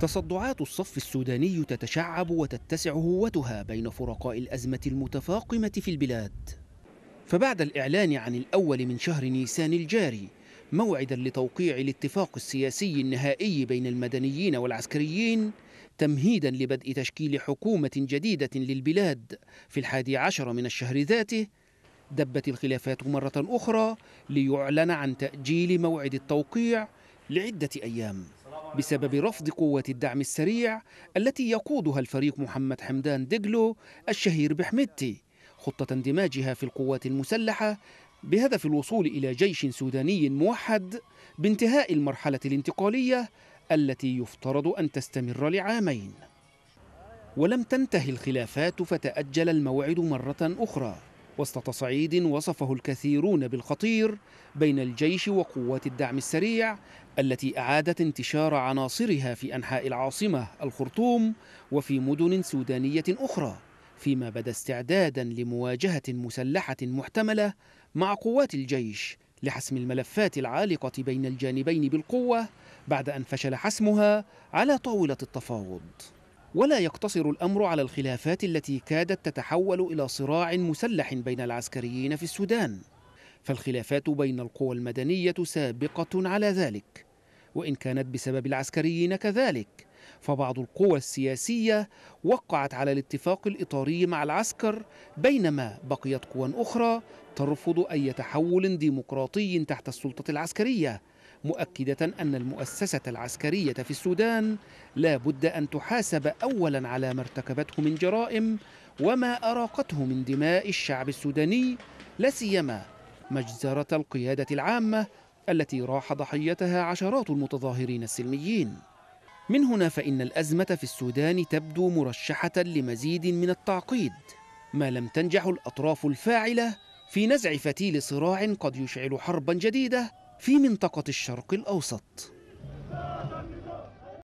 تصدعات الصف السوداني تتشعب وتتسع هوتها بين فرقاء الأزمة المتفاقمة في البلاد فبعد الإعلان عن الأول من شهر نيسان الجاري موعدا لتوقيع الاتفاق السياسي النهائي بين المدنيين والعسكريين تمهيدا لبدء تشكيل حكومة جديدة للبلاد في الحادي عشر من الشهر ذاته دبت الخلافات مرة أخرى ليعلن عن تأجيل موعد التوقيع لعدة أيام بسبب رفض قوة الدعم السريع التي يقودها الفريق محمد حمدان دجلو الشهير بحمدتي خطة اندماجها في القوات المسلحة بهدف الوصول إلى جيش سوداني موحد بانتهاء المرحلة الانتقالية التي يفترض أن تستمر لعامين ولم تنتهي الخلافات فتأجل الموعد مرة أخرى وسط تصعيد وصفه الكثيرون بالخطير بين الجيش وقوات الدعم السريع التي اعادت انتشار عناصرها في انحاء العاصمه الخرطوم وفي مدن سودانيه اخرى فيما بدا استعدادا لمواجهه مسلحه محتمله مع قوات الجيش لحسم الملفات العالقه بين الجانبين بالقوه بعد ان فشل حسمها على طاوله التفاوض ولا يقتصر الامر على الخلافات التي كادت تتحول الى صراع مسلح بين العسكريين في السودان فالخلافات بين القوى المدنيه سابقه على ذلك وان كانت بسبب العسكريين كذلك فبعض القوى السياسيه وقعت على الاتفاق الاطاري مع العسكر بينما بقيت قوى اخرى ترفض اي تحول ديمقراطي تحت السلطه العسكريه مؤكدة أن المؤسسة العسكرية في السودان لا بد أن تحاسب أولا على ما ارتكبته من جرائم وما أراقته من دماء الشعب السوداني لاسيما مجزرة القيادة العامة التي راح ضحيتها عشرات المتظاهرين السلميين من هنا فإن الأزمة في السودان تبدو مرشحة لمزيد من التعقيد ما لم تنجح الأطراف الفاعلة في نزع فتيل صراع قد يشعل حربا جديدة في منطقة الشرق الأوسط